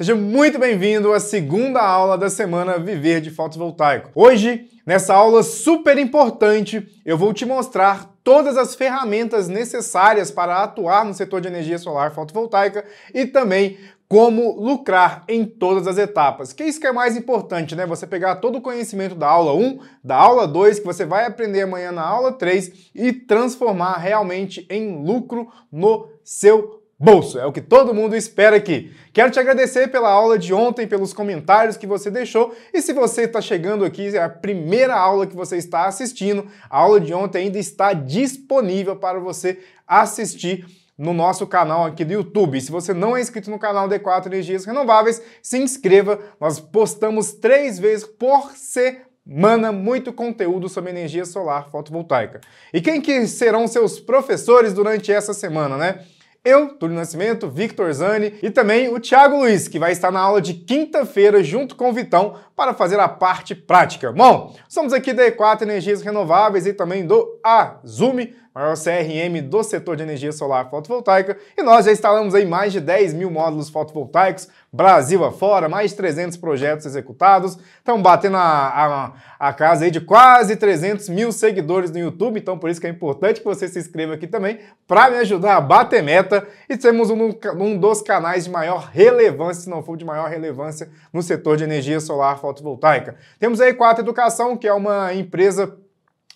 Seja muito bem-vindo à segunda aula da semana Viver de Fotovoltaico. Hoje, nessa aula super importante, eu vou te mostrar todas as ferramentas necessárias para atuar no setor de energia solar fotovoltaica e também como lucrar em todas as etapas. Que é isso que é mais importante, né? Você pegar todo o conhecimento da aula 1, da aula 2, que você vai aprender amanhã na aula 3 e transformar realmente em lucro no seu bolso. É o que todo mundo espera aqui. Quero te agradecer pela aula de ontem, pelos comentários que você deixou. E se você está chegando aqui, é a primeira aula que você está assistindo. A aula de ontem ainda está disponível para você assistir no nosso canal aqui do YouTube. E se você não é inscrito no canal D4 Energias Renováveis, se inscreva. Nós postamos três vezes por semana mana muito conteúdo sobre energia solar fotovoltaica. E quem que serão seus professores durante essa semana, né? eu, Túlio Nascimento, Victor Zani e também o Thiago Luiz, que vai estar na aula de quinta-feira junto com o Vitão para fazer a parte prática. Bom, somos aqui da e Energias Renováveis e também do Azumi, maior CRM do setor de energia solar fotovoltaica, e nós já instalamos aí mais de 10 mil módulos fotovoltaicos, Brasil afora, mais de 300 projetos executados, estamos batendo a, a, a, casa aí de quase 300 mil seguidores no YouTube, então por isso que é importante que você se inscreva aqui também, para me ajudar a bater meta, e temos um, um dos canais de maior relevância, se não for de maior relevância, no setor de energia solar fotovoltaica fotovoltaica. Temos a E4 Educação, que é uma empresa,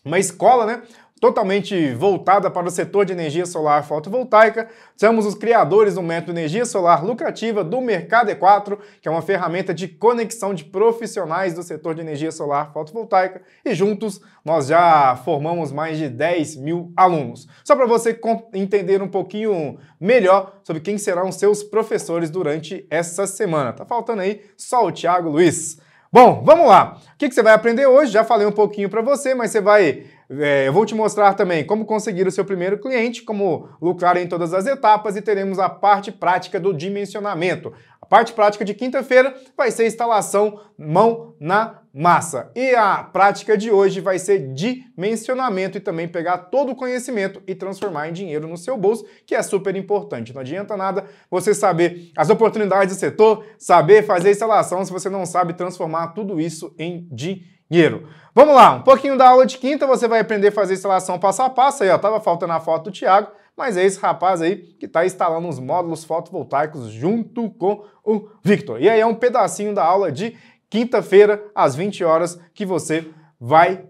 uma escola, né? totalmente voltada para o setor de energia solar fotovoltaica. Somos os criadores do método Energia Solar Lucrativa do Mercado E4, que é uma ferramenta de conexão de profissionais do setor de energia solar fotovoltaica. E juntos nós já formamos mais de 10 mil alunos. Só para você entender um pouquinho melhor sobre quem serão seus professores durante essa semana. Tá faltando aí só o Tiago Luiz. Bom, vamos lá. O que, que você vai aprender hoje? Já falei um pouquinho para você, mas você vai é, eu vou te mostrar também como conseguir o seu primeiro cliente, como lucrar em todas as etapas e teremos a parte prática do dimensionamento. A parte prática de quinta-feira vai ser instalação mão na massa. E a prática de hoje vai ser dimensionamento e também pegar todo o conhecimento e transformar em dinheiro no seu bolso, que é super importante. Não adianta nada você saber as oportunidades do setor, saber fazer instalação se você não sabe transformar tudo isso em dinheiro. Vamos lá, um pouquinho da aula de quinta, você vai aprender a fazer instalação passo a passo. Aí, ó, tava faltando a foto do Thiago mas é esse rapaz aí que está instalando os módulos fotovoltaicos junto com o Victor. E aí é um pedacinho da aula de quinta-feira, às 20 horas, que você vai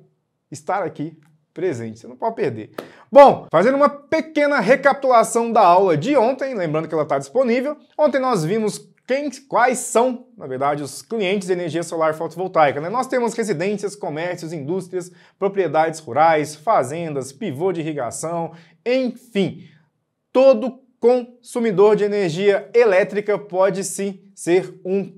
estar aqui presente. Você não pode perder. Bom, fazendo uma pequena recapitulação da aula de ontem, lembrando que ela está disponível. Ontem nós vimos quem, quais são, na verdade, os clientes de energia solar fotovoltaica. Né? Nós temos residências, comércios, indústrias, propriedades rurais, fazendas, pivô de irrigação, enfim, todo consumidor de energia elétrica pode sim ser um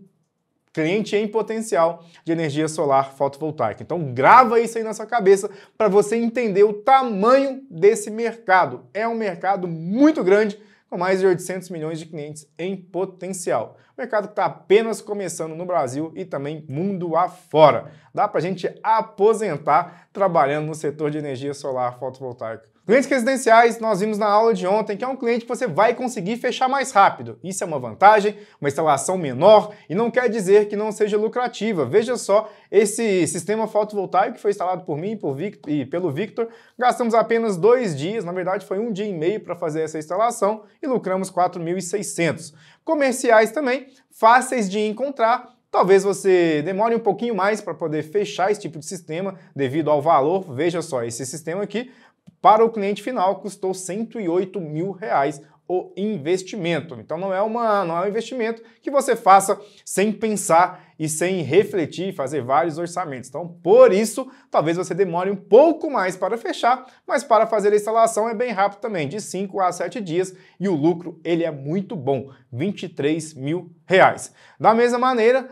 cliente em potencial de energia solar fotovoltaica. Então grava isso aí na sua cabeça para você entender o tamanho desse mercado. É um mercado muito grande com mais de 800 milhões de clientes em potencial. O mercado que está apenas começando no Brasil e também mundo afora. Dá para a gente aposentar trabalhando no setor de energia solar fotovoltaica Clientes residenciais, nós vimos na aula de ontem que é um cliente que você vai conseguir fechar mais rápido. Isso é uma vantagem, uma instalação menor e não quer dizer que não seja lucrativa. Veja só, esse sistema fotovoltaico que foi instalado por mim por Victor, e pelo Victor, gastamos apenas dois dias, na verdade foi um dia e meio para fazer essa instalação e lucramos 4.600. Comerciais também, fáceis de encontrar, Talvez você demore um pouquinho mais para poder fechar esse tipo de sistema devido ao valor. Veja só, esse sistema aqui, para o cliente final, custou 108 mil reais o investimento. Então não é, uma, não é um investimento que você faça sem pensar e sem refletir, fazer vários orçamentos. Então, por isso, talvez você demore um pouco mais para fechar, mas para fazer a instalação é bem rápido também, de 5 a 7 dias, e o lucro ele é muito bom, 23 mil reais. Da mesma maneira,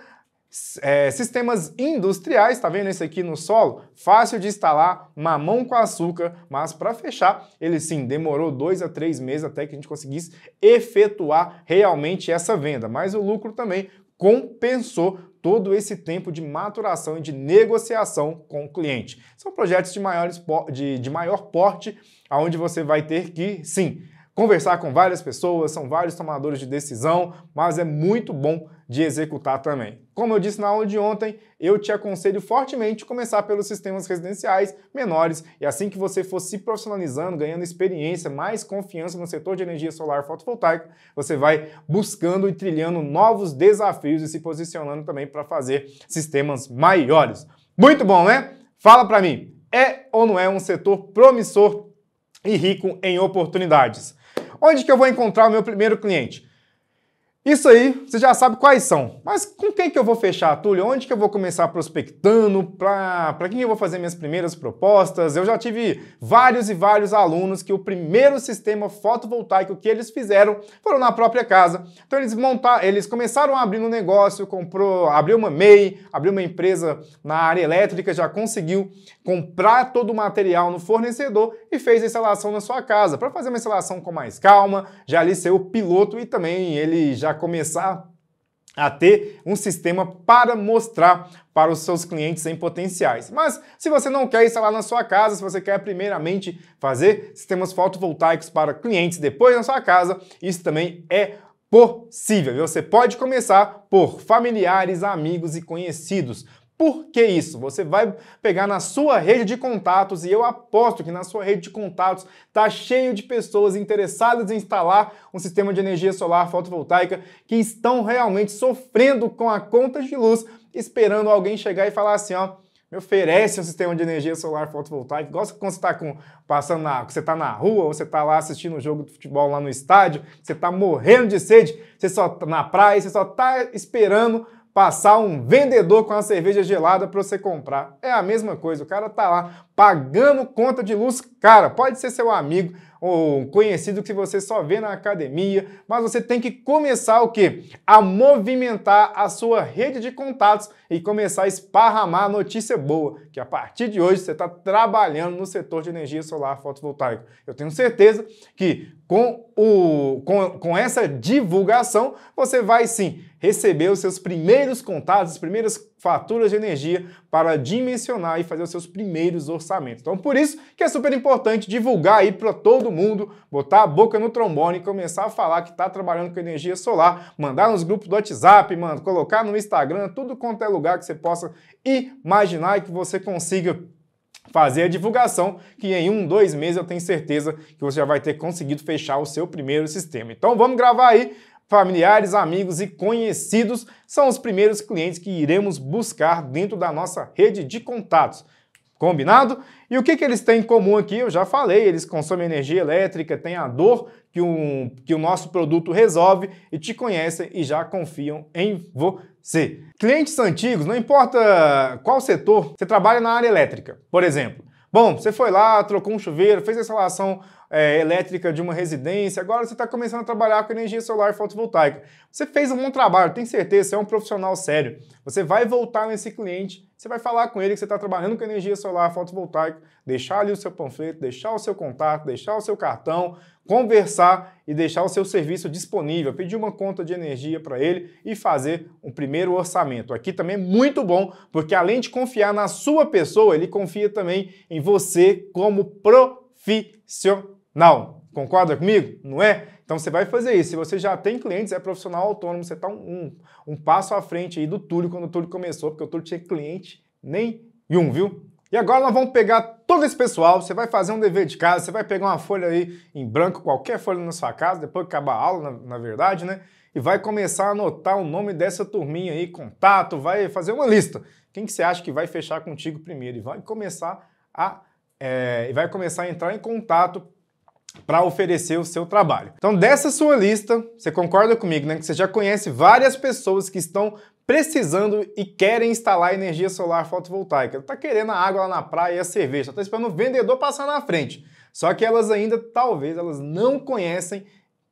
é, sistemas industriais, tá vendo esse aqui no solo? Fácil de instalar, mamão com açúcar, mas para fechar, ele sim, demorou dois a três meses até que a gente conseguisse efetuar realmente essa venda, mas o lucro também compensou todo esse tempo de maturação e de negociação com o cliente. São projetos de, maiores, de, de maior porte, onde você vai ter que, sim, conversar com várias pessoas, são vários tomadores de decisão, mas é muito bom de executar também. Como eu disse na aula de ontem, eu te aconselho fortemente começar pelos sistemas residenciais menores e assim que você for se profissionalizando, ganhando experiência, mais confiança no setor de energia solar fotovoltaica, você vai buscando e trilhando novos desafios e se posicionando também para fazer sistemas maiores. Muito bom, né? Fala para mim, é ou não é um setor promissor e rico em oportunidades? Onde que eu vou encontrar o meu primeiro cliente? Isso aí, você já sabe quais são. Mas com quem que eu vou fechar, Túlio? Onde que eu vou começar prospectando? Para quem eu vou fazer minhas primeiras propostas? Eu já tive vários e vários alunos que o primeiro sistema fotovoltaico que eles fizeram foram na própria casa. Então eles montar, eles começaram a abrir um negócio, comprou, abriu uma MEI, abriu uma empresa na área elétrica, já conseguiu comprar todo o material no fornecedor e fez a instalação na sua casa. Para fazer uma instalação com mais calma, já ali ser o piloto e também ele já para começar a ter um sistema para mostrar para os seus clientes em potenciais. Mas se você não quer instalar na sua casa, se você quer primeiramente fazer sistemas fotovoltaicos para clientes depois na sua casa, isso também é possível. Você pode começar por familiares, amigos e conhecidos por que isso? Você vai pegar na sua rede de contatos e eu aposto que na sua rede de contatos está cheio de pessoas interessadas em instalar um sistema de energia solar fotovoltaica que estão realmente sofrendo com a conta de luz, esperando alguém chegar e falar assim, ó, me oferece um sistema de energia solar fotovoltaica. Gosta quando você está com, passando na, você tá na rua, ou você está lá assistindo um jogo de futebol lá no estádio, você está morrendo de sede, você só tá na praia, você só está esperando passar um vendedor com a cerveja gelada para você comprar. É a mesma coisa, o cara tá lá pagando conta de luz, cara, pode ser seu amigo, um conhecido que você só vê na academia, mas você tem que começar o quê? A movimentar a sua rede de contatos e começar a esparramar notícia boa, que a partir de hoje você está trabalhando no setor de energia solar fotovoltaica. Eu tenho certeza que com, o, com, com essa divulgação, você vai sim receber os seus primeiros contatos, as primeiras faturas de energia para dimensionar e fazer os seus primeiros orçamentos. Então, por isso que é super importante divulgar aí para todo mundo, botar a boca no trombone e começar a falar que está trabalhando com energia solar, mandar nos grupos do WhatsApp, mano, colocar no Instagram, tudo quanto é lugar que você possa imaginar e que você consiga fazer a divulgação, que em um, dois meses eu tenho certeza que você já vai ter conseguido fechar o seu primeiro sistema. Então vamos gravar aí familiares, amigos e conhecidos são os primeiros clientes que iremos buscar dentro da nossa rede de contatos. Combinado? E o que, que eles têm em comum aqui? Eu já falei, eles consomem energia elétrica, têm a dor que, um, que o nosso produto resolve e te conhecem e já confiam em você. Clientes antigos, não importa qual setor, você trabalha na área elétrica, por exemplo. Bom, você foi lá, trocou um chuveiro, fez a instalação é, elétrica de uma residência, agora você está começando a trabalhar com energia solar fotovoltaica. Você fez um bom trabalho, tem certeza, você é um profissional sério. Você vai voltar nesse cliente, você vai falar com ele que você está trabalhando com energia solar fotovoltaica, deixar ali o seu panfleto, deixar o seu contato, deixar o seu cartão, conversar e deixar o seu serviço disponível, pedir uma conta de energia para ele e fazer um primeiro orçamento. Aqui também é muito bom, porque além de confiar na sua pessoa, ele confia também em você como profissional não, Concorda comigo? Não é? Então você vai fazer isso. Se você já tem clientes, é profissional autônomo, você está um, um, um, passo à frente aí do Túlio quando o Túlio começou, porque o Túlio tinha cliente nenhum, viu? E agora nós vamos pegar todo esse pessoal, você vai fazer um dever de casa, você vai pegar uma folha aí em branco, qualquer folha na sua casa, depois que acabar a aula, na, na verdade, né? E vai começar a anotar o nome dessa turminha aí, contato, vai fazer uma lista. Quem que você acha que vai fechar contigo primeiro? E vai começar a é, vai começar a entrar em contato para oferecer o seu trabalho. Então, dessa sua lista, você concorda comigo, né? Que você já conhece várias pessoas que estão precisando e querem instalar energia solar fotovoltaica. Tá querendo a água lá na praia e a cerveja, tá esperando o vendedor passar na frente. Só que elas ainda, talvez, elas não conhecem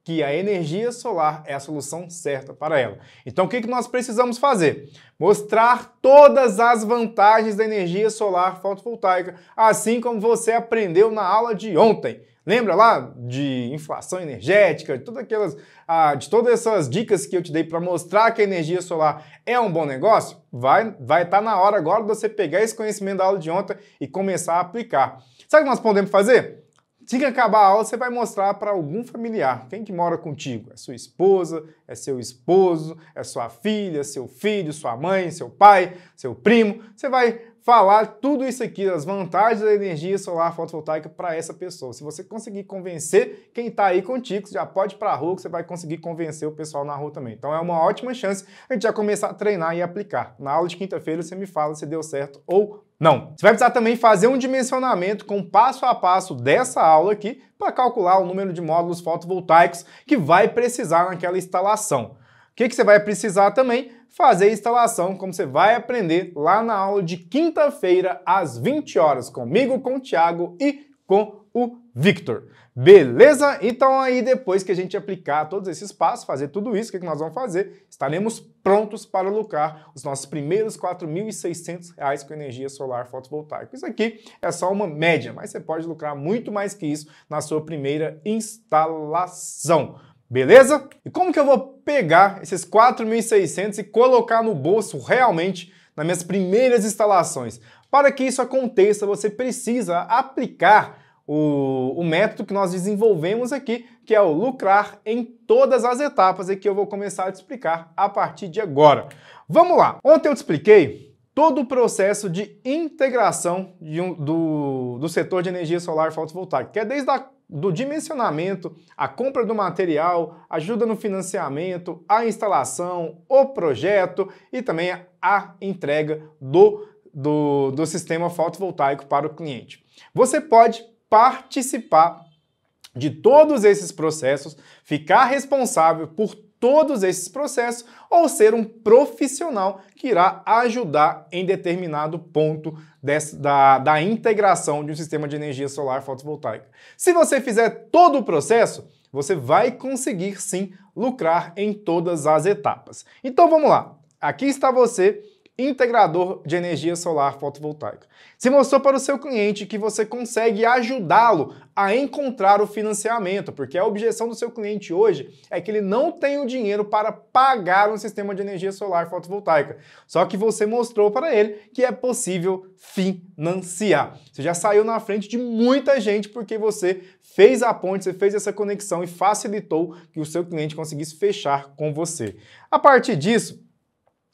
que a energia solar é a solução certa para ela. Então, o que nós precisamos fazer? Mostrar todas as vantagens da energia solar fotovoltaica, assim como você aprendeu na aula de ontem. Lembra lá de inflação energética, de, todas aquelas, ah, de todas essas dicas que eu te dei para mostrar que a energia solar é um bom negócio? Vai estar vai tá na hora agora de você pegar esse conhecimento da aula de ontem e começar a aplicar. Sabe o que nós podemos fazer? Se que acabar a aula, você vai mostrar para algum familiar, quem que mora contigo. É sua esposa, é seu esposo, é sua filha, seu filho, sua mãe, seu pai, seu primo. Você vai falar tudo isso aqui, as vantagens da energia solar fotovoltaica para essa pessoa. Se você conseguir convencer quem está aí contigo, já pode ir para a rua que você vai conseguir convencer o pessoal na rua também. Então é uma ótima chance a gente já começar a treinar e aplicar. Na aula de quinta-feira você me fala se deu certo ou não. Você vai precisar também fazer um dimensionamento com passo a passo dessa aula aqui para calcular o número de módulos fotovoltaicos que vai precisar naquela instalação. O que, que você vai precisar também fazer a instalação, como você vai aprender lá na aula de quinta-feira, às 20 horas, comigo, com o Thiago e com o Victor. Beleza? Então aí depois que a gente aplicar todos esses passos, fazer tudo isso, o que, é que nós vamos fazer? Estaremos prontos para lucrar os nossos primeiros R$ 4.600 com energia solar fotovoltaica. Isso aqui é só uma média, mas você pode lucrar muito mais que isso na sua primeira instalação. Beleza? E como que eu vou pegar esses 4.600 e colocar no bolso realmente nas minhas primeiras instalações? Para que isso aconteça, você precisa aplicar o, o, método que nós desenvolvemos aqui, que é o lucrar em todas as etapas e que eu vou começar a te explicar a partir de agora. Vamos lá! Ontem eu te expliquei todo o processo de integração de um, do, do setor de energia solar fotovoltaica, que é desde a do dimensionamento, a compra do material, ajuda no financiamento, a instalação, o projeto e também a entrega do, do, do sistema fotovoltaico para o cliente. Você pode participar de todos esses processos, ficar responsável por todos esses processos ou ser um profissional que irá ajudar em determinado ponto da, da integração de um sistema de energia solar fotovoltaica. Se você fizer todo o processo, você vai conseguir sim lucrar em todas as etapas. Então vamos lá. Aqui está você integrador de energia solar fotovoltaica. Se mostrou para o seu cliente que você consegue ajudá-lo a encontrar o financiamento, porque a objeção do seu cliente hoje é que ele não tem o dinheiro para pagar um sistema de energia solar fotovoltaica. Só que você mostrou para ele que é possível financiar. Você já saiu na frente de muita gente porque você fez a ponte, você fez essa conexão e facilitou que o seu cliente conseguisse fechar com você. A partir disso,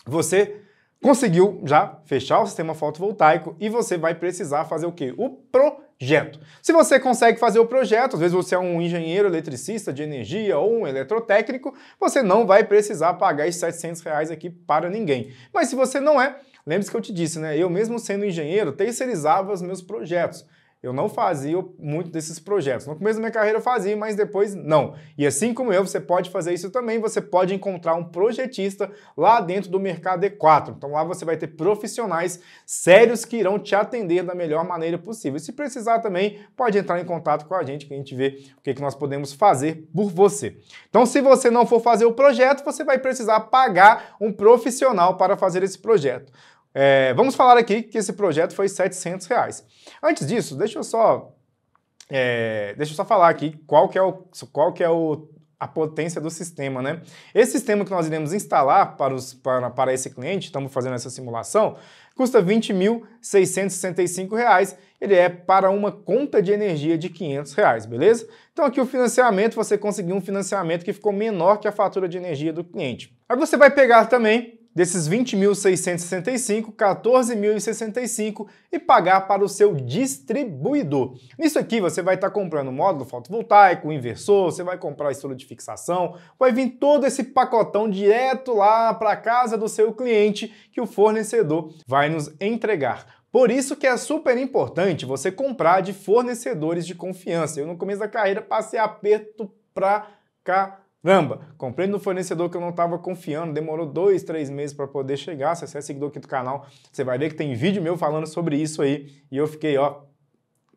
você Conseguiu já fechar o sistema fotovoltaico e você vai precisar fazer o quê? O projeto. Se você consegue fazer o projeto, às vezes você é um engenheiro eletricista de energia ou um eletrotécnico, você não vai precisar pagar esses 700 reais aqui para ninguém. Mas se você não é, lembre-se que eu te disse, né? Eu mesmo sendo engenheiro, terceirizava os meus projetos. Eu não fazia muito desses projetos. No começo da minha carreira eu fazia, mas depois não. E assim como eu, você pode fazer isso também. Você pode encontrar um projetista lá dentro do mercado E4. Então lá você vai ter profissionais sérios que irão te atender da melhor maneira possível. E se precisar também, pode entrar em contato com a gente que a gente vê o que, que nós podemos fazer por você. Então, se você não for fazer o projeto, você vai precisar pagar um profissional para fazer esse projeto. É, vamos falar aqui que esse projeto foi 700 reais. Antes disso, deixa eu só, é, deixa eu só falar aqui qual que é, o, qual que é o, a potência do sistema, né? Esse sistema que nós iremos instalar para, os, para, para esse cliente, estamos fazendo essa simulação, custa R$ 20.665, ele é para uma conta de energia de R$ 500, reais, beleza? Então aqui o financiamento, você conseguiu um financiamento que ficou menor que a fatura de energia do cliente. Aí você vai pegar também Desses 20.665, 14.065 e pagar para o seu distribuidor. Nisso aqui você vai estar tá comprando módulo fotovoltaico, inversor, você vai comprar estudo de fixação, vai vir todo esse pacotão direto lá para a casa do seu cliente que o fornecedor vai nos entregar. Por isso que é super importante você comprar de fornecedores de confiança. Eu no começo da carreira passei aperto pra caramba Caramba, comprei no fornecedor que eu não estava confiando, demorou dois, três meses para poder chegar. Se você é seguidor aqui do canal, você vai ver que tem vídeo meu falando sobre isso aí. E eu fiquei, ó,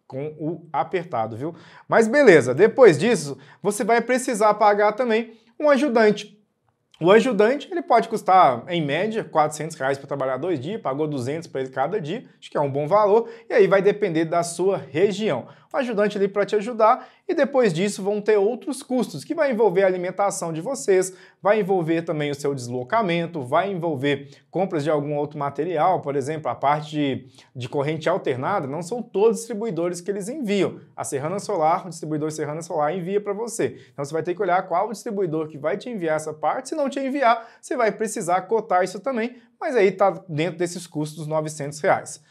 com o apertado, viu? Mas beleza, depois disso, você vai precisar pagar também um ajudante. O ajudante, ele pode custar, em média, 400 reais para trabalhar dois dias, pagou 200 para ele cada dia, acho que é um bom valor, e aí vai depender da sua região ajudante ali para te ajudar, e depois disso vão ter outros custos, que vai envolver a alimentação de vocês, vai envolver também o seu deslocamento, vai envolver compras de algum outro material, por exemplo, a parte de, de corrente alternada, não são todos os distribuidores que eles enviam. A Serrana Solar, o distribuidor Serrana Solar envia para você. Então você vai ter que olhar qual o distribuidor que vai te enviar essa parte, se não te enviar, você vai precisar cotar isso também, mas aí está dentro desses custos dos 900 reais.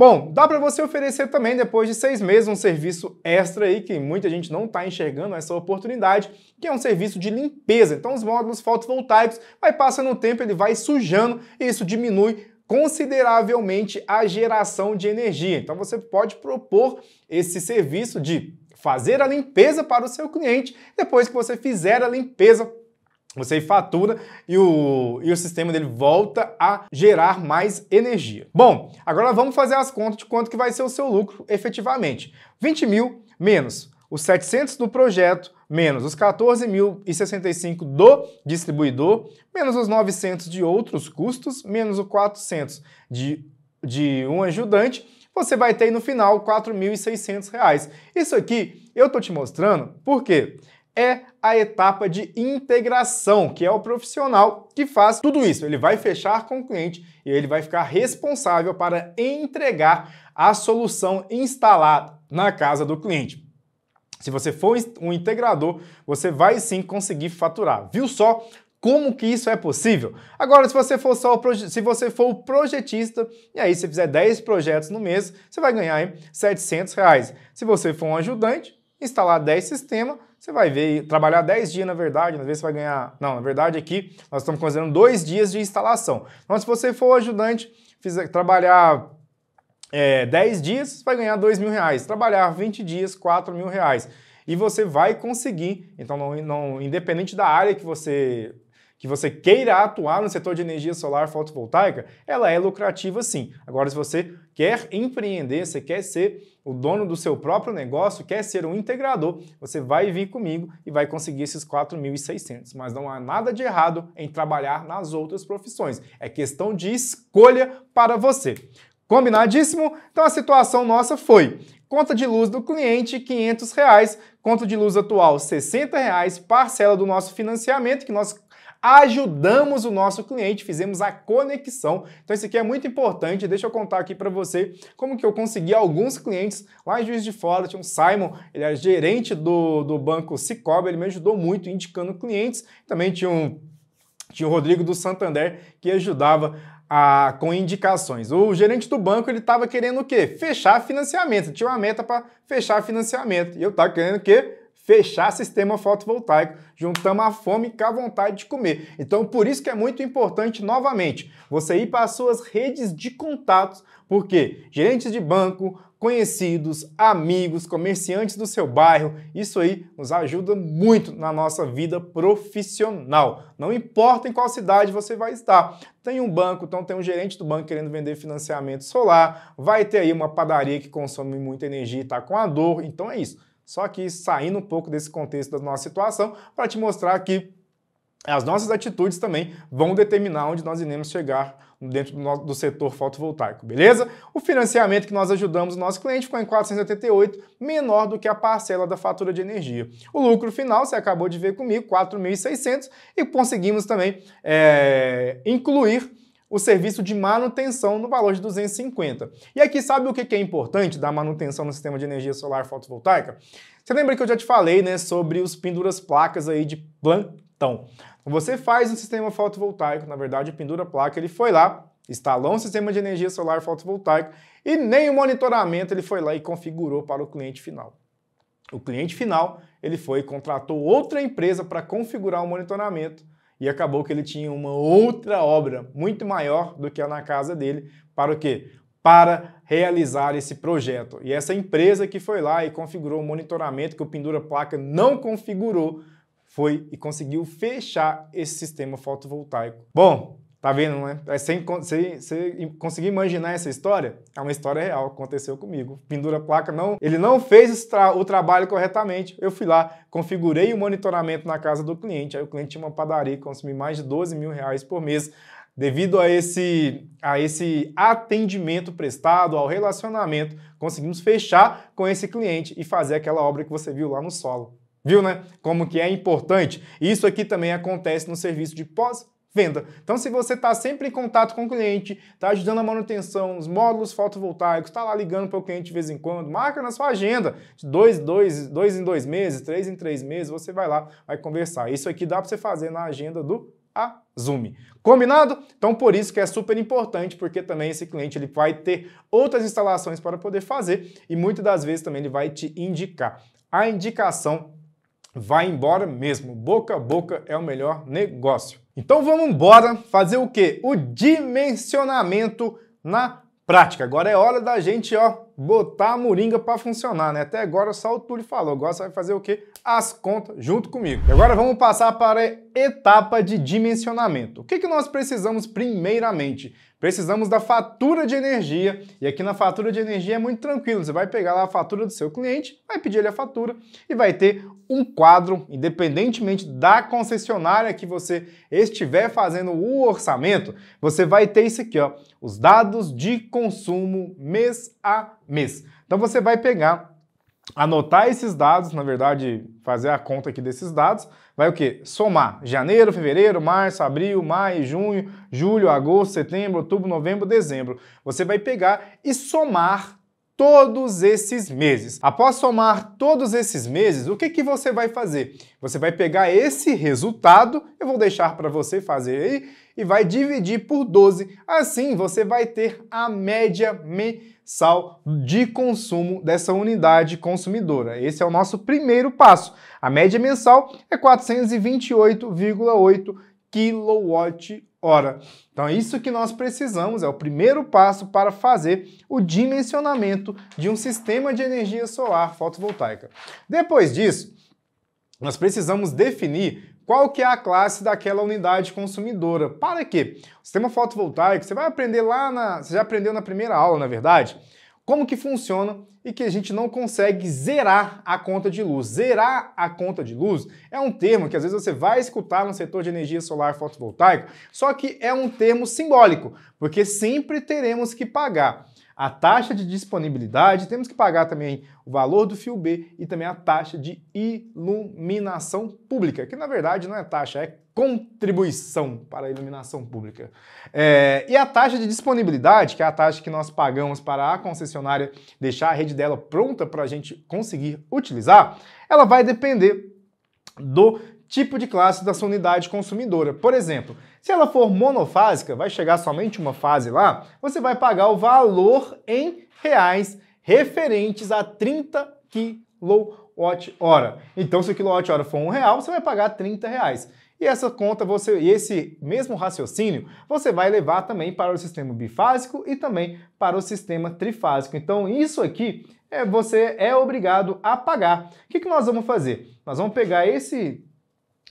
Bom, dá para você oferecer também depois de seis meses um serviço extra aí que muita gente não está enxergando essa oportunidade, que é um serviço de limpeza. Então os módulos fotovoltaicos vai passando o tempo, ele vai sujando e isso diminui consideravelmente a geração de energia. Então você pode propor esse serviço de fazer a limpeza para o seu cliente depois que você fizer a limpeza você fatura e o, e o sistema dele volta a gerar mais energia. Bom, agora vamos fazer as contas de quanto que vai ser o seu lucro efetivamente. 20 mil menos os 700 do projeto, menos os 14.065 do distribuidor, menos os 900 de outros custos, menos os 400 de, de um ajudante, você vai ter no final R$ 4.600. Isso aqui eu estou te mostrando porque é a etapa de integração, que é o profissional que faz tudo isso. Ele vai fechar com o cliente e ele vai ficar responsável para entregar a solução instalada na casa do cliente. Se você for um integrador, você vai sim conseguir faturar. Viu só como que isso é possível? Agora, se você for só o se você for o projetista, e aí se fizer 10 projetos no mês, você vai ganhar aí 700 reais. Se você for um ajudante, instalar 10 sistemas, você vai ver, trabalhar 10 dias na verdade, às vezes você vai ganhar. Não, na verdade aqui nós estamos considerando dois dias de instalação. Então, se você for ajudante, fizer, trabalhar é, 10 dias, você vai ganhar 2 mil reais. Trabalhar 20 dias, 4 mil reais. E você vai conseguir, então, não, não, independente da área que você que você queira atuar no setor de energia solar fotovoltaica, ela é lucrativa sim. Agora, se você quer empreender, você quer ser o dono do seu próprio negócio, quer ser um integrador, você vai vir comigo e vai conseguir esses 4.600. Mas não há nada de errado em trabalhar nas outras profissões. É questão de escolha para você. Combinadíssimo? Então a situação nossa foi conta de luz do cliente, 500 reais, conta de luz atual, 60 reais, parcela do nosso financiamento, que nós ajudamos o nosso cliente, fizemos a conexão. Então isso aqui é muito importante, deixa eu contar aqui para você como que eu consegui alguns clientes lá em Juiz de Fora, tinha um Simon, ele era gerente do, do banco Cicobi, ele me ajudou muito indicando clientes, também tinha um tinha o Rodrigo do Santander que ajudava a, com indicações. O gerente do banco ele estava querendo o quê? Fechar financiamento. Tinha uma meta para fechar financiamento. E eu estava querendo o quê? fechar sistema fotovoltaico, juntamos a fome com a vontade de comer. Então, por isso que é muito importante, novamente, você ir para as suas redes de contatos, porque gerentes de banco, conhecidos, amigos, comerciantes do seu bairro, isso aí nos ajuda muito na nossa vida profissional. Não importa em qual cidade você vai estar. Tem um banco, então tem um gerente do banco querendo vender financiamento solar, vai ter aí uma padaria que consome muita energia e está com a dor, então é isso só que saindo um pouco desse contexto da nossa situação para te mostrar que as nossas atitudes também vão determinar onde nós iremos chegar dentro do, nosso, do setor fotovoltaico, beleza? O financiamento que nós ajudamos o nosso cliente ficou em 488, menor do que a parcela da fatura de energia. O lucro final, você acabou de ver comigo, 4.600, e conseguimos também é, incluir o serviço de manutenção no valor de 250. E aqui sabe o que é importante da manutenção no sistema de energia solar fotovoltaica? Você lembra que eu já te falei, né, sobre os penduras placas aí de plantão. Você faz um sistema fotovoltaico, na verdade, pendura placa, ele foi lá, instalou um sistema de energia solar fotovoltaico e nem o monitoramento ele foi lá e configurou para o cliente final. O cliente final, ele foi e contratou outra empresa para configurar o monitoramento e acabou que ele tinha uma outra obra muito maior do que a na casa dele, para o quê? Para realizar esse projeto. E essa empresa que foi lá e configurou o monitoramento que o Pendura Placa não configurou, foi e conseguiu fechar esse sistema fotovoltaico. Bom, Tá vendo, né? É sem, sem, sem conseguir imaginar essa história, é uma história real, aconteceu comigo. Pendura a placa, não, ele não fez tra o trabalho corretamente. Eu fui lá, configurei o monitoramento na casa do cliente, aí o cliente tinha uma padaria que consumia mais de 12 mil reais por mês devido a esse, a esse atendimento prestado, ao relacionamento, conseguimos fechar com esse cliente e fazer aquela obra que você viu lá no solo. Viu, né? Como que é importante. Isso aqui também acontece no serviço de pós venda. Então, se você está sempre em contato com o cliente, está ajudando a manutenção, os módulos fotovoltaicos, está lá ligando para o cliente de vez em quando, marca na sua agenda, dois, dois, dois em dois meses, três em três meses, você vai lá, vai conversar. Isso aqui dá para você fazer na agenda do a Zoom. Combinado? Então por isso que é super importante, porque também esse cliente ele vai ter outras instalações para poder fazer e muitas das vezes também ele vai te indicar. A indicação vai embora mesmo. Boca a boca é o melhor negócio. Então vamos embora fazer o que? O dimensionamento na prática. Agora é hora da gente, ó, botar a moringa para funcionar, né? Até agora só o Túlio falou. Agora você vai fazer o que? As contas junto comigo. E agora vamos passar para a etapa de dimensionamento. O que, que nós precisamos primeiramente? Precisamos da fatura de energia e aqui na fatura de energia é muito tranquilo. Você vai pegar lá a fatura do seu cliente, vai pedir ele a fatura e vai ter um quadro, independentemente da concessionária que você estiver fazendo o orçamento, você vai ter isso aqui, ó, os dados de consumo mês a mês. Então você vai pegar anotar esses dados, na verdade, fazer a conta aqui desses dados, vai o quê? Somar janeiro, fevereiro, março, abril, maio, junho, julho, agosto, setembro, outubro, novembro, dezembro. Você vai pegar e somar todos esses meses. Após somar todos esses meses, o que, que você vai fazer? Você vai pegar esse resultado, eu vou deixar para você fazer aí, e vai dividir por 12. Assim, você vai ter a média mensual sal de consumo dessa unidade consumidora. Esse é o nosso primeiro passo. A média mensal é 428,8 quilowatt-hora. Então é isso que nós precisamos, é o primeiro passo para fazer o dimensionamento de um sistema de energia solar fotovoltaica. Depois disso, nós precisamos definir qual que é a classe daquela unidade consumidora. Para quê? O sistema fotovoltaico, você vai aprender lá na... Você já aprendeu na primeira aula, na verdade? Como que funciona e que a gente não consegue zerar a conta de luz. Zerar a conta de luz é um termo que às vezes você vai escutar no setor de energia solar fotovoltaico, só que é um termo simbólico, porque sempre teremos que pagar a taxa de disponibilidade, temos que pagar também o valor do fio B e também a taxa de iluminação pública, que na verdade não é taxa, é contribuição para a iluminação pública. É, e a taxa de disponibilidade, que é a taxa que nós pagamos para a concessionária deixar a rede dela pronta para a gente conseguir utilizar, ela vai depender do tipo de classe da sua unidade consumidora. Por exemplo, se ela for monofásica, vai chegar somente uma fase lá, você vai pagar o valor em reais referentes a 30 kWh. Então, se o kWh for um real, você vai pagar 30 reais. E essa conta você e esse mesmo raciocínio você vai levar também para o sistema bifásico e também para o sistema trifásico. Então isso aqui é, você é obrigado a pagar. O que, que nós vamos fazer? Nós vamos pegar esse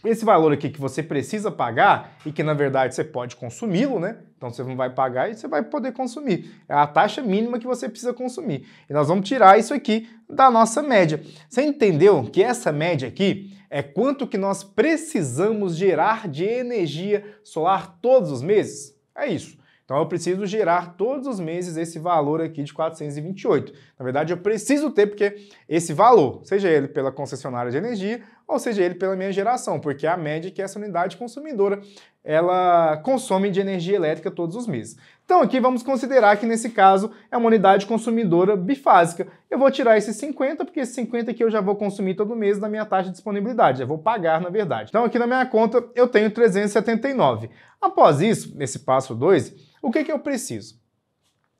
esse valor aqui que você precisa pagar e que na verdade você pode consumi-lo, né? Então você não vai pagar e você vai poder consumir. É a taxa mínima que você precisa consumir. E nós vamos tirar isso aqui da nossa média. Você entendeu que essa média aqui é quanto que nós precisamos gerar de energia solar todos os meses? É isso. Então eu preciso gerar todos os meses esse valor aqui de 428. Na verdade, eu preciso ter porque esse valor, seja ele pela concessionária de energia ou seja ele pela minha geração, porque é a média que essa unidade consumidora ela consome de energia elétrica todos os meses. Então aqui vamos considerar que nesse caso é uma unidade consumidora bifásica. Eu vou tirar esse 50, porque esse 50 aqui eu já vou consumir todo mês da minha taxa de disponibilidade, eu vou pagar na verdade. Então aqui na minha conta eu tenho 379. Após isso, nesse passo 2, o que, que eu preciso?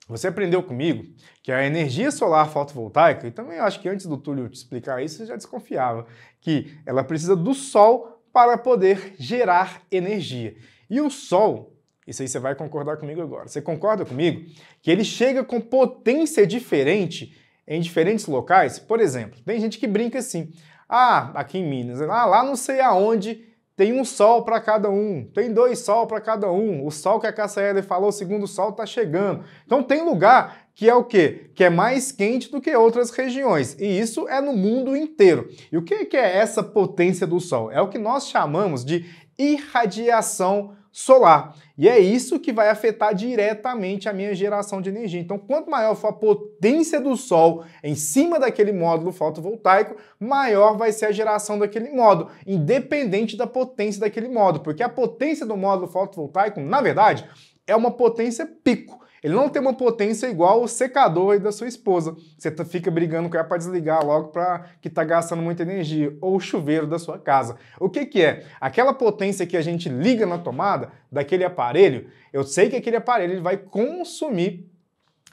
Você aprendeu comigo que a energia solar fotovoltaica, e também acho que antes do Túlio te explicar isso, você já desconfiava, que ela precisa do Sol para poder gerar energia. E o Sol, isso aí você vai concordar comigo agora, você concorda comigo que ele chega com potência diferente em diferentes locais? Por exemplo, tem gente que brinca assim, ah, aqui em Minas, né? ah, lá não sei aonde tem um sol para cada um, tem dois sol para cada um. O sol que a Cassa Heller falou, o segundo sol está chegando. Então tem lugar que é o quê? Que é mais quente do que outras regiões. E isso é no mundo inteiro. E o que é essa potência do sol? É o que nós chamamos de irradiação solar. E é isso que vai afetar diretamente a minha geração de energia. Então, quanto maior for a potência do Sol em cima daquele módulo fotovoltaico, maior vai ser a geração daquele módulo, independente da potência daquele módulo, porque a potência do módulo fotovoltaico, na verdade, é uma potência pico. Ele não tem uma potência igual o secador aí da sua esposa. Você tá, fica brigando com ela para desligar logo para que está gastando muita energia. Ou o chuveiro da sua casa. O que, que é? Aquela potência que a gente liga na tomada daquele aparelho, eu sei que aquele aparelho ele vai consumir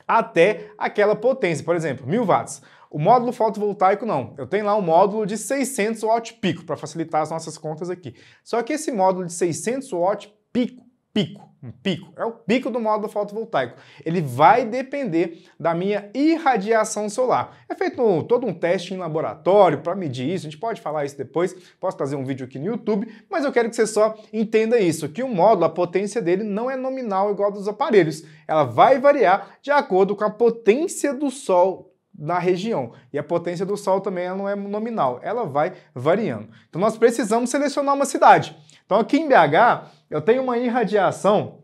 até aquela potência, por exemplo, 1000 watts. O módulo fotovoltaico não. Eu tenho lá um módulo de 600 watts pico para facilitar as nossas contas aqui. Só que esse módulo de 600 watts pico, pico, um pico, é o pico do módulo fotovoltaico. Ele vai depender da minha irradiação solar. É feito um, todo um teste em laboratório para medir isso, a gente pode falar isso depois, posso trazer um vídeo aqui no YouTube, mas eu quero que você só entenda isso, que o módulo, a potência dele não é nominal igual dos aparelhos. Ela vai variar de acordo com a potência do sol na região. E a potência do Sol também não é nominal, ela vai variando. Então nós precisamos selecionar uma cidade. Então aqui em BH, eu tenho uma irradiação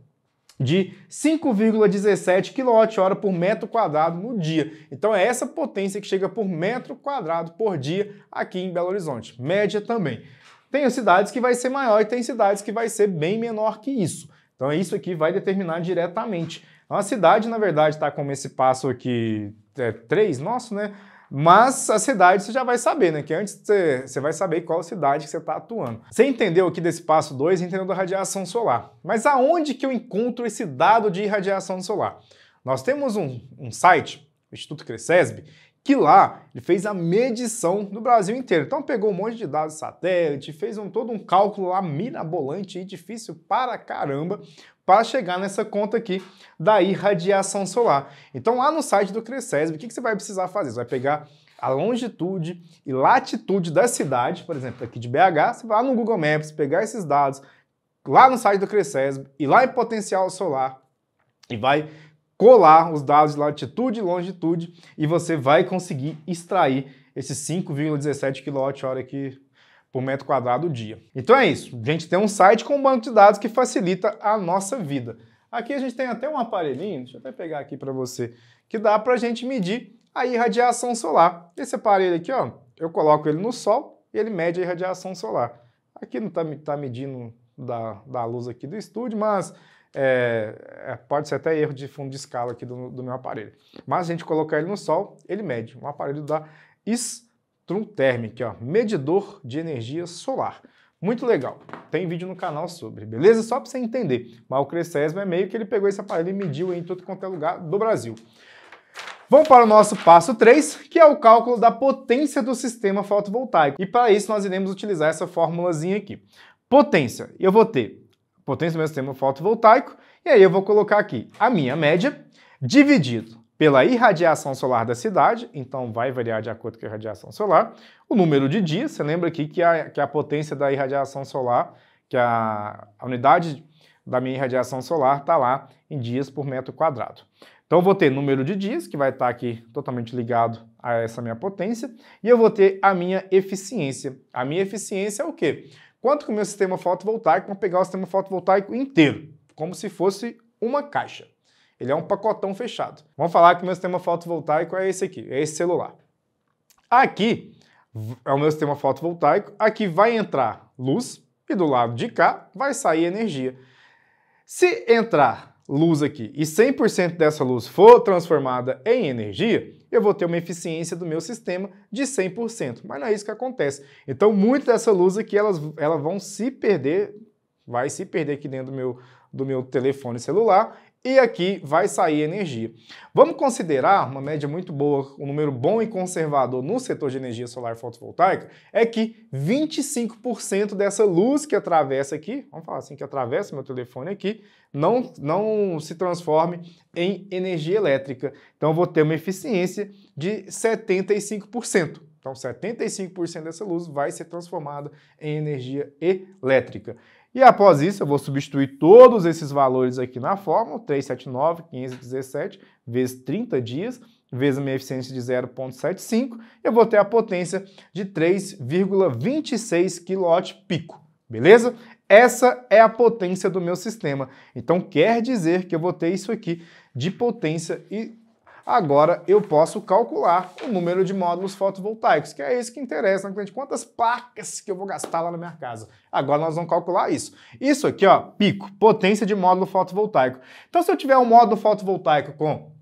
de 5,17 kWh por metro quadrado no dia. Então é essa potência que chega por metro quadrado por dia aqui em Belo Horizonte. Média também. Tem cidades que vai ser maior e tem cidades que vai ser bem menor que isso. Então é isso aqui vai determinar diretamente. Então, a cidade, na verdade, está como esse passo aqui é, 3, nosso, né? Mas a cidade você já vai saber, né? Que antes você, você vai saber qual cidade que você está atuando. Você entendeu aqui desse passo 2, entendeu da radiação solar. Mas aonde que eu encontro esse dado de radiação solar? Nós temos um, um site, o Instituto Crescesb, que lá ele fez a medição do Brasil inteiro. Então pegou um monte de dados satélite, fez um, todo um cálculo lá mirabolante e difícil para caramba para chegar nessa conta aqui da irradiação solar. Então lá no site do Crescesb, o que, que você vai precisar fazer? Você vai pegar a longitude e latitude da cidade, por exemplo, aqui de BH, você vai lá no Google Maps, pegar esses dados lá no site do Crescesb e lá em potencial solar e vai colar os dados de latitude e longitude e você vai conseguir extrair esses 5,17 kWh aqui por metro quadrado dia. Então é isso, a gente tem um site com um banco de dados que facilita a nossa vida. Aqui a gente tem até um aparelhinho, deixa eu até pegar aqui para você, que dá para a gente medir a irradiação solar. Esse aparelho aqui, ó, eu coloco ele no sol e ele mede a irradiação solar. Aqui não está tá medindo da, da luz aqui do estúdio, mas é, é, pode ser até erro de fundo de escala aqui do, do meu aparelho. Mas a gente colocar ele no sol, ele mede. Um aparelho da Is Trum Thermic, ó, medidor de energia solar. Muito legal. Tem vídeo no canal sobre, beleza? Só para você entender. mal o é meio que ele pegou esse aparelho e mediu em todo quanto é lugar do Brasil. Vamos para o nosso passo 3, que é o cálculo da potência do sistema fotovoltaico. E para isso nós iremos utilizar essa formulazinha aqui. Potência, eu vou ter potência do meu sistema fotovoltaico, e aí eu vou colocar aqui a minha média dividido pela irradiação solar da cidade, então vai variar de acordo com a irradiação solar, o número de dias, você lembra aqui que a, que a potência da irradiação solar, que a, a unidade da minha irradiação solar está lá em dias por metro quadrado. Então eu vou ter número de dias, que vai estar tá aqui totalmente ligado a essa minha potência, e eu vou ter a minha eficiência. A minha eficiência é o quê? Quanto que o meu sistema fotovoltaico, vou pegar o sistema fotovoltaico inteiro, como se fosse uma caixa. Ele é um pacotão fechado. Vamos falar que o meu sistema fotovoltaico é esse aqui, é esse celular. Aqui é o meu sistema fotovoltaico, aqui vai entrar luz e do lado de cá vai sair energia. Se entrar luz aqui e 100% dessa luz for transformada em energia, eu vou ter uma eficiência do meu sistema de 100%, mas não é isso que acontece. Então, muita dessa luz aqui, elas, elas vão se perder, vai se perder aqui dentro do meu, do meu telefone celular e aqui vai sair energia. Vamos considerar uma média muito boa, um número bom e conservador no setor de energia solar fotovoltaica, é que 25% dessa luz que atravessa aqui, vamos falar assim, que atravessa meu telefone aqui, não, não se transforme em energia elétrica. Então vou ter uma eficiência de 75%. Então, 75% dessa luz vai ser transformada em energia elétrica. E após isso, eu vou substituir todos esses valores aqui na fórmula, 379, 517, vezes 30 dias, vezes a minha eficiência de 0,75, eu vou ter a potência de 3,26 kW pico, beleza? Essa é a potência do meu sistema. Então quer dizer que eu vou ter isso aqui de potência e agora eu posso calcular o número de módulos fotovoltaicos, que é isso que interessa, né, cliente? Quantas placas que eu vou gastar lá na minha casa? Agora nós vamos calcular isso. Isso aqui, ó, pico, potência de módulo fotovoltaico. Então, se eu tiver um módulo fotovoltaico com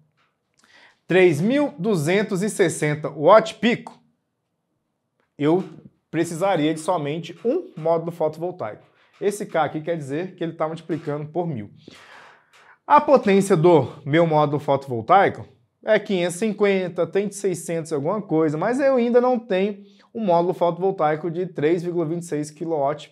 3.260 watts pico eu precisaria de somente um módulo fotovoltaico. Esse K aqui quer dizer que ele está multiplicando por mil. A potência do meu módulo fotovoltaico é 550, tem de 600 alguma coisa, mas eu ainda não tenho um módulo fotovoltaico de 3,26 kW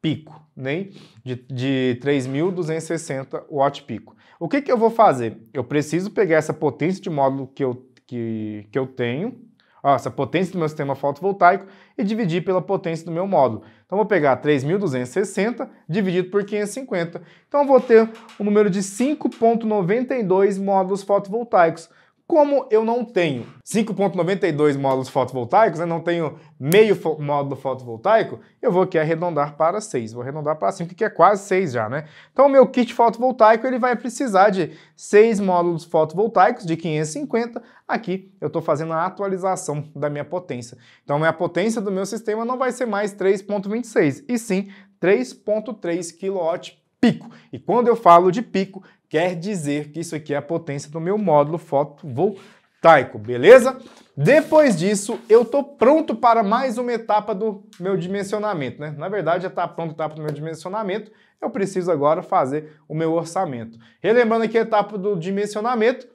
pico, nem de, de 3.260 watt pico. O que, que eu vou fazer? Eu preciso pegar essa potência de módulo que eu, que, que eu tenho, ó, essa potência do meu sistema fotovoltaico e dividir pela potência do meu módulo. Então, vou pegar 3.260 dividido por 550. Então, vou ter um número de 5,92 módulos fotovoltaicos. Como eu não tenho 5,92 módulos fotovoltaicos, né, não tenho meio fo módulo fotovoltaico, eu vou aqui arredondar para 6. Vou arredondar para 5, que é quase 6 já, né? Então, o meu kit fotovoltaico ele vai precisar de 6 módulos fotovoltaicos de 550. Aqui eu estou fazendo a atualização da minha potência. Então, minha potência do meu sistema não vai ser mais 3,26, e sim 3,3 kW pico. E quando eu falo de pico, quer dizer que isso aqui é a potência do meu módulo fotovoltaico, beleza? Depois disso, eu estou pronto para mais uma etapa do meu dimensionamento, né? Na verdade, já está pronto a etapa do meu dimensionamento, eu preciso agora fazer o meu orçamento. Relembrando aqui a etapa do dimensionamento,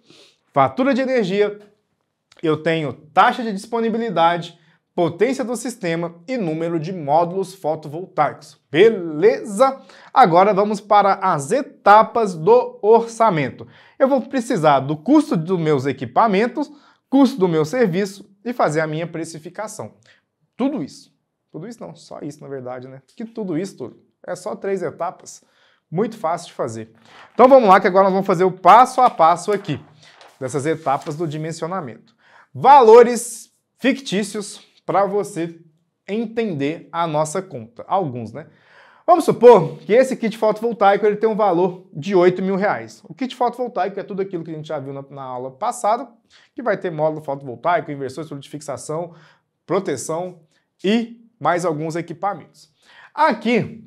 fatura de energia, eu tenho taxa de disponibilidade, potência do sistema e número de módulos fotovoltaicos. Beleza? Agora vamos para as etapas do orçamento. Eu vou precisar do custo dos meus equipamentos, custo do meu serviço e fazer a minha precificação. Tudo isso. Tudo isso não, só isso na verdade, né? Que tudo isso tudo. É só três etapas. Muito fácil de fazer. Então vamos lá que agora nós vamos fazer o passo a passo aqui dessas etapas do dimensionamento. Valores fictícios para você entender a nossa conta. Alguns, né? Vamos supor que esse kit fotovoltaico ele tem um valor de 8 mil reais. O kit fotovoltaico é tudo aquilo que a gente já viu na, na aula passada, que vai ter módulo fotovoltaico, inversor, estrutura de fixação, proteção e mais alguns equipamentos. Aqui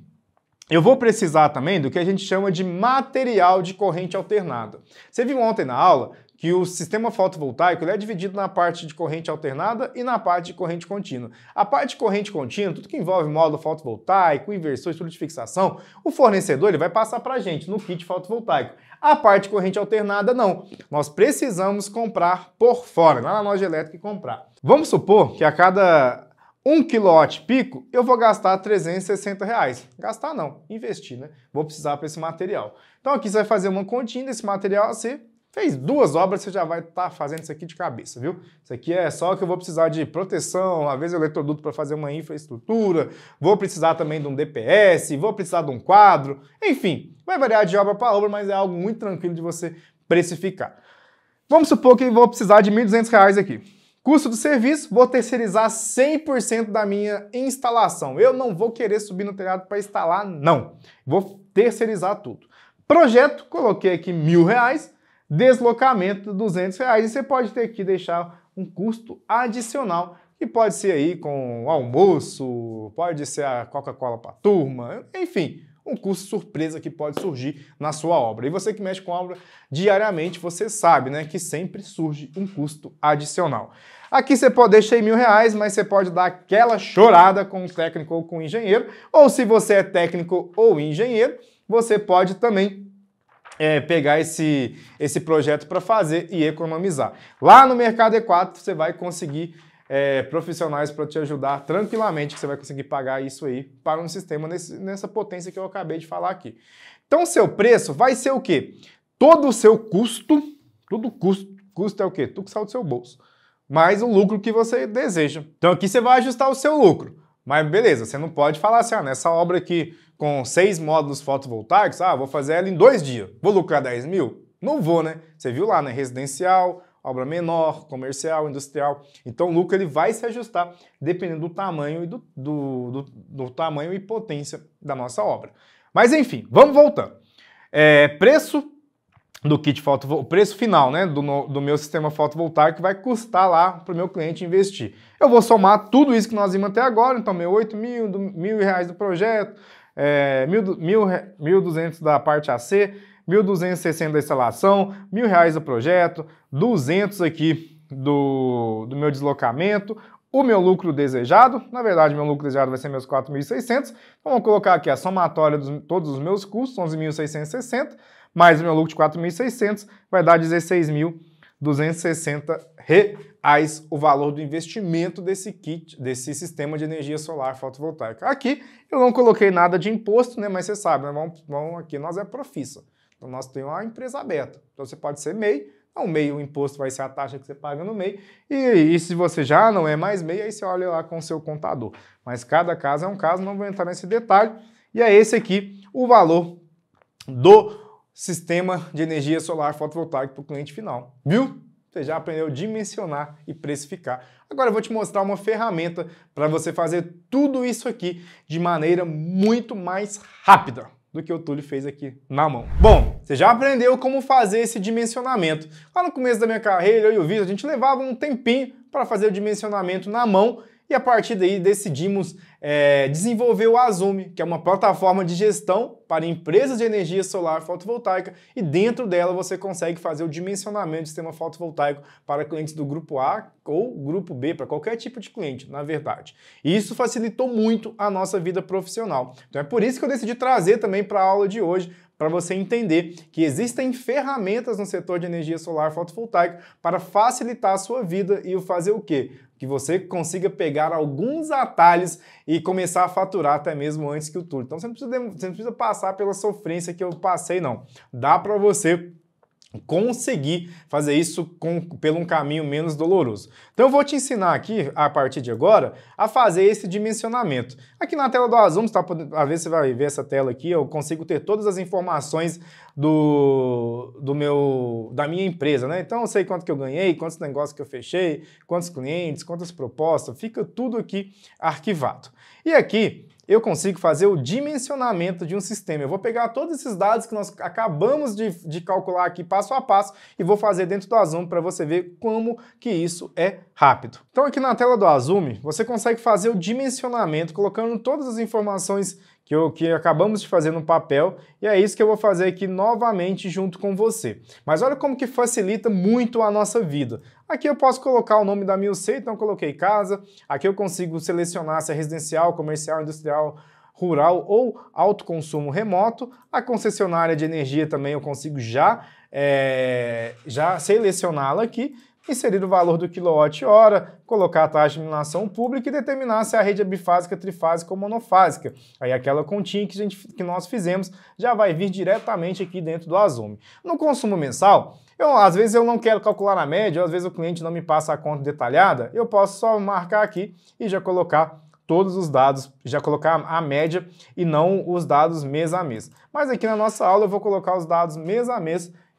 eu vou precisar também do que a gente chama de material de corrente alternada. Você viu ontem na aula que o sistema fotovoltaico é dividido na parte de corrente alternada e na parte de corrente contínua. A parte de corrente contínua, tudo que envolve módulo fotovoltaico, inversor, estudo de fixação, o fornecedor ele vai passar para a gente no kit fotovoltaico. A parte de corrente alternada, não. Nós precisamos comprar por fora, lá na loja elétrica e comprar. Vamos supor que a cada 1 kW pico, eu vou gastar 360 reais. Gastar não, investir, né? Vou precisar para esse material. Então aqui você vai fazer uma continha desse material a ser Fez duas obras, você já vai estar tá fazendo isso aqui de cabeça, viu? Isso aqui é só que eu vou precisar de proteção, às vezes eletroduto para fazer uma infraestrutura, vou precisar também de um DPS, vou precisar de um quadro, enfim, vai variar de obra para obra, mas é algo muito tranquilo de você precificar. Vamos supor que eu vou precisar de R$ 1.200 aqui. Custo do serviço, vou terceirizar 100% da minha instalação. Eu não vou querer subir no telhado para instalar, não. Vou terceirizar tudo. Projeto, coloquei aqui mil reais, deslocamento de 200 reais e você pode ter que deixar um custo adicional que pode ser aí com almoço, pode ser a Coca-Cola para turma, enfim, um custo surpresa que pode surgir na sua obra. E você que mexe com obra diariamente, você sabe, né, que sempre surge um custo adicional. Aqui você pode deixar em mil reais, mas você pode dar aquela chorada com o técnico ou com o engenheiro, ou se você é técnico ou engenheiro, você pode também é, pegar esse, esse projeto para fazer e economizar. Lá no Mercado E4 você vai conseguir é, profissionais para te ajudar tranquilamente, que você vai conseguir pagar isso aí para um sistema nesse, nessa potência que eu acabei de falar aqui. Então, seu preço vai ser o quê? Todo o seu custo, todo custo, custo é o quê? Tudo que sai do seu bolso, mais o lucro que você deseja. Então, aqui você vai ajustar o seu lucro. Mas beleza, você não pode falar assim, ah, nessa obra aqui com seis módulos fotovoltaicos, ah, vou fazer ela em dois dias, vou lucrar 10 mil? Não vou, né? Você viu lá, né? Residencial, obra menor, comercial, industrial. Então o lucro ele vai se ajustar dependendo do tamanho e do, do, do, do tamanho e potência da nossa obra. Mas enfim, vamos voltando. É, preço do kit fotovoltaico, o preço final né, do, do meu sistema fotovoltaico vai custar lá para o meu cliente investir. Eu vou somar tudo isso que nós vimos até agora, então meu 8 mil, mil reais do projeto, é, 1.200 da parte AC, 1.260 da instalação, R$ 1.000 do projeto, 200 aqui do, do meu deslocamento, o meu lucro desejado, na verdade meu lucro desejado vai ser meus 4.600, então vou colocar aqui a somatória de todos os meus custos, 11.660, mais o meu lucro de 4.600, vai dar 16.260 reais as, o valor do investimento desse kit, desse sistema de energia solar fotovoltaica. Aqui eu não coloquei nada de imposto, né? Mas você sabe, né? vamos, vamos aqui, nós é profissa. Então nós temos uma empresa aberta. Então você pode ser MEI, não MEI, o imposto vai ser a taxa que você paga no MEI. E, e se você já não é mais MEI, aí você olha lá com o seu contador. Mas cada caso é um caso, não vou entrar nesse detalhe. E é esse aqui o valor do sistema de energia solar fotovoltaica para o cliente final. Viu? Você já aprendeu a dimensionar e precificar. Agora eu vou te mostrar uma ferramenta para você fazer tudo isso aqui de maneira muito mais rápida do que o Túlio fez aqui na mão. Bom, você já aprendeu como fazer esse dimensionamento. Lá no começo da minha carreira, eu e o Vitor, a gente levava um tempinho para fazer o dimensionamento na mão e a partir daí decidimos é, desenvolver o Azume, que é uma plataforma de gestão para empresas de energia solar fotovoltaica e dentro dela você consegue fazer o dimensionamento do sistema fotovoltaico para clientes do grupo A ou grupo B, para qualquer tipo de cliente, na verdade. E isso facilitou muito a nossa vida profissional. Então é por isso que eu decidi trazer também para a aula de hoje para você entender que existem ferramentas no setor de energia solar fotovoltaica para facilitar a sua vida e o fazer o quê? que você consiga pegar alguns atalhos e começar a faturar até mesmo antes que o tour. Então você não precisa, você não precisa passar pela sofrência que eu passei, não. Dá para você conseguir fazer isso com, pelo um caminho menos doloroso. Então eu vou te ensinar aqui, a partir de agora, a fazer esse dimensionamento. Aqui na tela do Azum, tá, a ver se você vai ver essa tela aqui, eu consigo ter todas as informações do, do meu, da minha empresa, né? Então eu sei quanto que eu ganhei, quantos negócios que eu fechei, quantos clientes, quantas propostas, fica tudo aqui arquivado. E aqui eu consigo fazer o dimensionamento de um sistema. Eu vou pegar todos esses dados que nós acabamos de, de calcular aqui passo a passo e vou fazer dentro do Azum para você ver como que isso é rápido. Então aqui na tela do Azum, você consegue fazer o dimensionamento colocando todas as informações que, eu, que acabamos de fazer no papel, e é isso que eu vou fazer aqui novamente junto com você. Mas olha como que facilita muito a nossa vida. Aqui eu posso colocar o nome da minha UC, então coloquei casa, aqui eu consigo selecionar se é residencial, comercial, industrial, rural ou autoconsumo remoto. A concessionária de energia também eu consigo já, é, já selecioná-la aqui inserir o valor do quilowatt-hora, colocar a taxa de iluminação pública e determinar se a rede é bifásica, trifásica ou monofásica. Aí aquela continha que, gente, que nós fizemos já vai vir diretamente aqui dentro do Azume. No consumo mensal, eu, às vezes eu não quero calcular a média, ou às vezes o cliente não me passa a conta detalhada, eu posso só marcar aqui e já colocar todos os dados, já colocar a média e não os dados mês a mês. Mas aqui na nossa aula eu vou colocar os dados mês a mês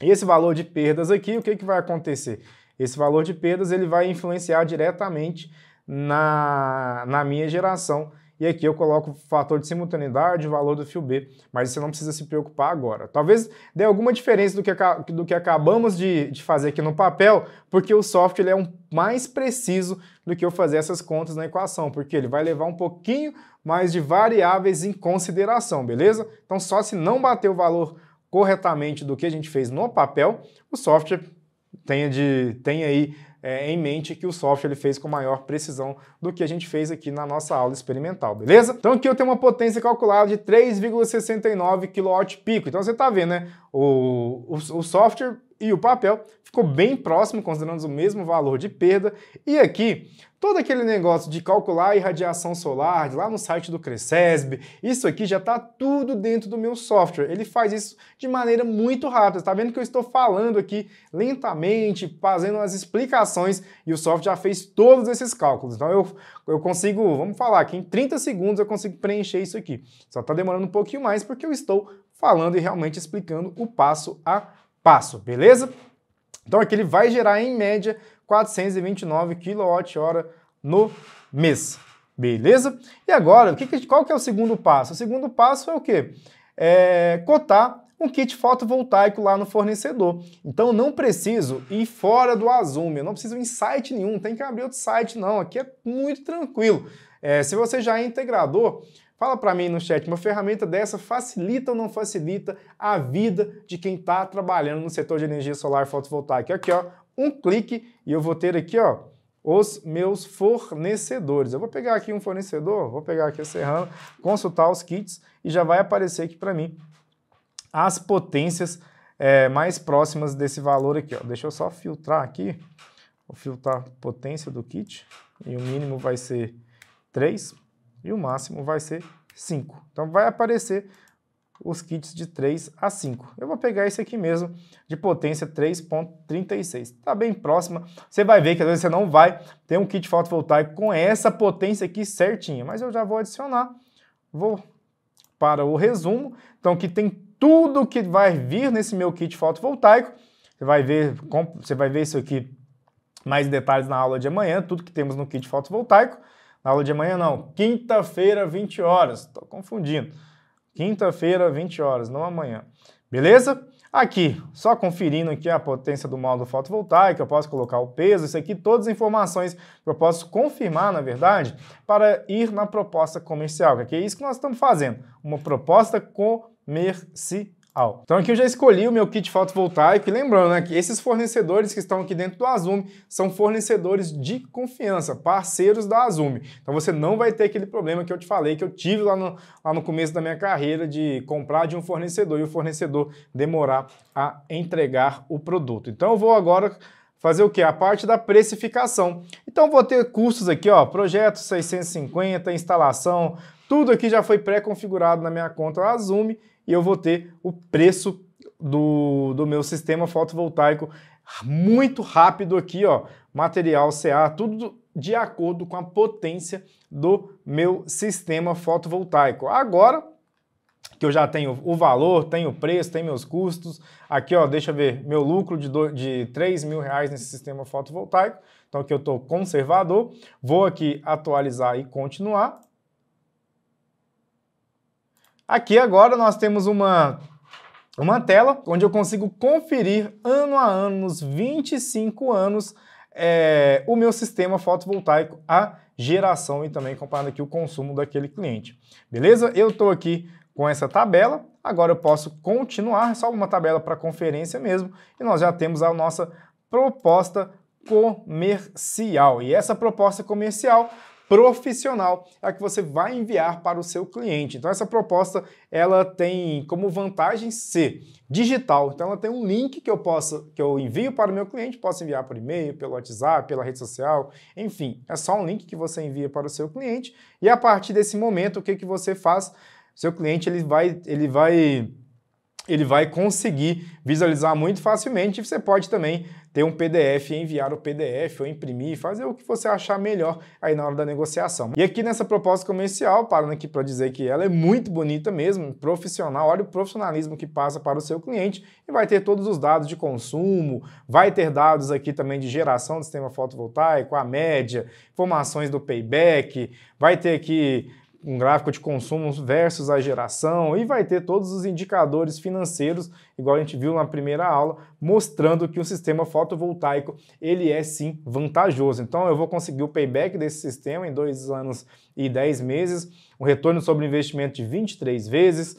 E esse valor de perdas aqui, o que, que vai acontecer? Esse valor de perdas ele vai influenciar diretamente na, na minha geração. E aqui eu coloco o fator de simultaneidade, o valor do fio B, mas você não precisa se preocupar agora. Talvez dê alguma diferença do que, do que acabamos de, de fazer aqui no papel, porque o software ele é um, mais preciso do que eu fazer essas contas na equação, porque ele vai levar um pouquinho mais de variáveis em consideração, beleza? Então só se não bater o valor corretamente do que a gente fez no papel, o software tenha, de, tenha aí é, em mente que o software ele fez com maior precisão do que a gente fez aqui na nossa aula experimental, beleza? Então aqui eu tenho uma potência calculada de 3,69 kW pico. Então você está vendo, né? O, o, o software e o papel ficou bem próximo, considerando o mesmo valor de perda. E aqui, todo aquele negócio de calcular a irradiação solar, lá no site do Cresesb, isso aqui já está tudo dentro do meu software. Ele faz isso de maneira muito rápida. Está vendo que eu estou falando aqui lentamente, fazendo as explicações, e o software já fez todos esses cálculos. Então eu, eu consigo, vamos falar que em 30 segundos eu consigo preencher isso aqui. Só está demorando um pouquinho mais porque eu estou falando e realmente explicando o passo a passo passo, beleza? Então aqui ele vai gerar em média 429 kWh no mês, beleza? E agora, qual que é o segundo passo? O segundo passo é o quê? É cotar um kit fotovoltaico lá no fornecedor. Então não preciso ir fora do Azume, eu não preciso ir em site nenhum, tem que abrir outro site não, aqui é muito tranquilo. É, se você já é integrador, Fala para mim no chat, uma ferramenta dessa facilita ou não facilita a vida de quem está trabalhando no setor de energia solar fotovoltaica? Aqui, ó, um clique e eu vou ter aqui, ó, os meus fornecedores. Eu vou pegar aqui um fornecedor, vou pegar aqui a Serrano, consultar os kits e já vai aparecer aqui para mim as potências é, mais próximas desse valor aqui. Ó. Deixa eu só filtrar aqui, vou filtrar a potência do kit e o mínimo vai ser 3 e o máximo vai ser 5. Então vai aparecer os kits de 3 a 5. Eu vou pegar esse aqui mesmo, de potência 3.36. Está bem próxima. Você vai ver que às vezes você não vai ter um kit fotovoltaico com essa potência aqui certinha. Mas eu já vou adicionar. Vou para o resumo. Então que tem tudo que vai vir nesse meu kit fotovoltaico. Você vai ver, você vai ver isso aqui mais detalhes na aula de amanhã, tudo que temos no kit fotovoltaico. Na aula de amanhã, não. Quinta-feira, 20 horas. Estou confundindo. Quinta-feira, 20 horas, não amanhã. Beleza? Aqui, só conferindo aqui a potência do módulo fotovoltaico, eu posso colocar o peso, isso aqui, todas as informações que eu posso confirmar, na verdade, para ir na proposta comercial, que é isso que nós estamos fazendo, uma proposta comercial então aqui eu já escolhi o meu kit fotovoltaico e lembrando né, que esses fornecedores que estão aqui dentro do Azume são fornecedores de confiança, parceiros da Azume. Então você não vai ter aquele problema que eu te falei que eu tive lá no, lá no começo da minha carreira de comprar de um fornecedor e o fornecedor demorar a entregar o produto. Então eu vou agora fazer o que? A parte da precificação. Então vou ter custos aqui, ó, projeto 650, instalação, tudo aqui já foi pré-configurado na minha conta Azume e eu vou ter o preço do, do meu sistema fotovoltaico muito rápido aqui, ó, material CA, tudo de acordo com a potência do meu sistema fotovoltaico. Agora que eu já tenho o valor, tenho o preço, tenho meus custos, aqui ó, deixa eu ver, meu lucro de, do, de 3 mil reais nesse sistema fotovoltaico, então aqui eu estou conservador, vou aqui atualizar e continuar, Aqui agora nós temos uma, uma tela onde eu consigo conferir ano a ano, nos 25 anos, é, o meu sistema fotovoltaico, a geração e também comparando aqui o consumo daquele cliente. Beleza? Eu estou aqui com essa tabela, agora eu posso continuar, é só uma tabela para conferência mesmo, e nós já temos a nossa proposta comercial. E essa proposta comercial profissional é a que você vai enviar para o seu cliente. Então essa proposta ela tem como vantagem ser digital. Então ela tem um link que eu possa que eu envio para o meu cliente, posso enviar por e-mail, pelo WhatsApp, pela rede social, enfim, é só um link que você envia para o seu cliente e a partir desse momento o que que você faz? Seu cliente ele vai ele vai ele vai conseguir visualizar muito facilmente. Você pode também ter um PDF, enviar o PDF ou imprimir, fazer o que você achar melhor aí na hora da negociação. E aqui nessa proposta comercial, parando aqui para dizer que ela é muito bonita mesmo, profissional, olha o profissionalismo que passa para o seu cliente e vai ter todos os dados de consumo, vai ter dados aqui também de geração do sistema fotovoltaico, a média, informações do payback, vai ter aqui um gráfico de consumo versus a geração e vai ter todos os indicadores financeiros, igual a gente viu na primeira aula, mostrando que o sistema fotovoltaico ele é sim vantajoso. Então eu vou conseguir o payback desse sistema em dois anos e dez meses, um retorno sobre investimento de 23 vezes,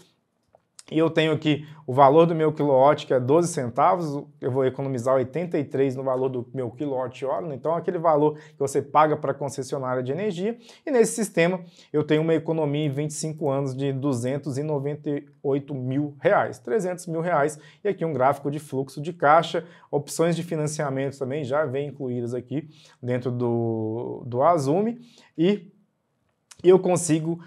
e eu tenho aqui o valor do meu quilowatt, que é 12 centavos, eu vou economizar 83 no valor do meu quilowatt-hora, né? então aquele valor que você paga para a concessionária de energia, e nesse sistema eu tenho uma economia em 25 anos de 298 mil reais, 300 mil reais, e aqui um gráfico de fluxo de caixa, opções de financiamento também já vem incluídas aqui dentro do, do Azume, e eu consigo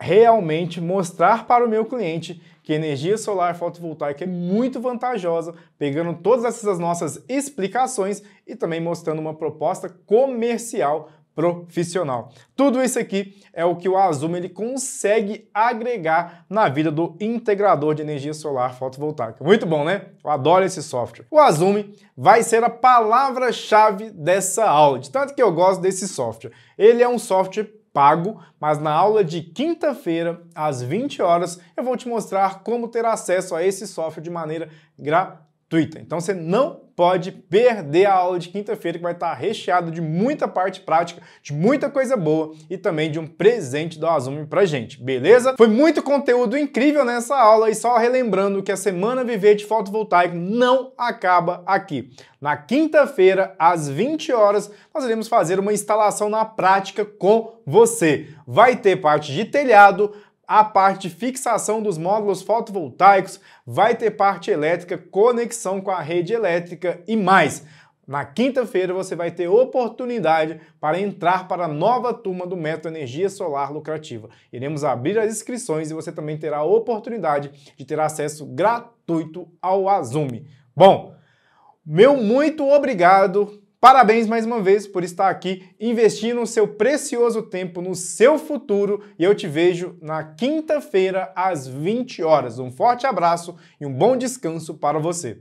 realmente mostrar para o meu cliente que energia solar fotovoltaica é muito vantajosa, pegando todas essas nossas explicações e também mostrando uma proposta comercial profissional. Tudo isso aqui é o que o Azuma ele consegue agregar na vida do integrador de energia solar fotovoltaica. Muito bom, né? Eu adoro esse software. O Azumi vai ser a palavra-chave dessa aula, de tanto que eu gosto desse software. Ele é um software pago, mas na aula de quinta-feira, às 20 horas, eu vou te mostrar como ter acesso a esse software de maneira gratuita. Então você não pode perder a aula de quinta-feira, que vai estar recheado de muita parte prática, de muita coisa boa e também de um presente do Azumi pra gente, beleza? Foi muito conteúdo incrível nessa aula e só relembrando que a Semana Viver de Fotovoltaico não acaba aqui. Na quinta-feira, às 20 horas, nós iremos fazer uma instalação na prática com você. Vai ter parte de telhado, a parte de fixação dos módulos fotovoltaicos, vai ter parte elétrica, conexão com a rede elétrica e mais. Na quinta-feira você vai ter oportunidade para entrar para a nova turma do Método Energia Solar Lucrativa. Iremos abrir as inscrições e você também terá a oportunidade de ter acesso gratuito ao Azume. Bom, meu muito obrigado Parabéns mais uma vez por estar aqui investindo o seu precioso tempo no seu futuro e eu te vejo na quinta-feira às 20 horas. Um forte abraço e um bom descanso para você.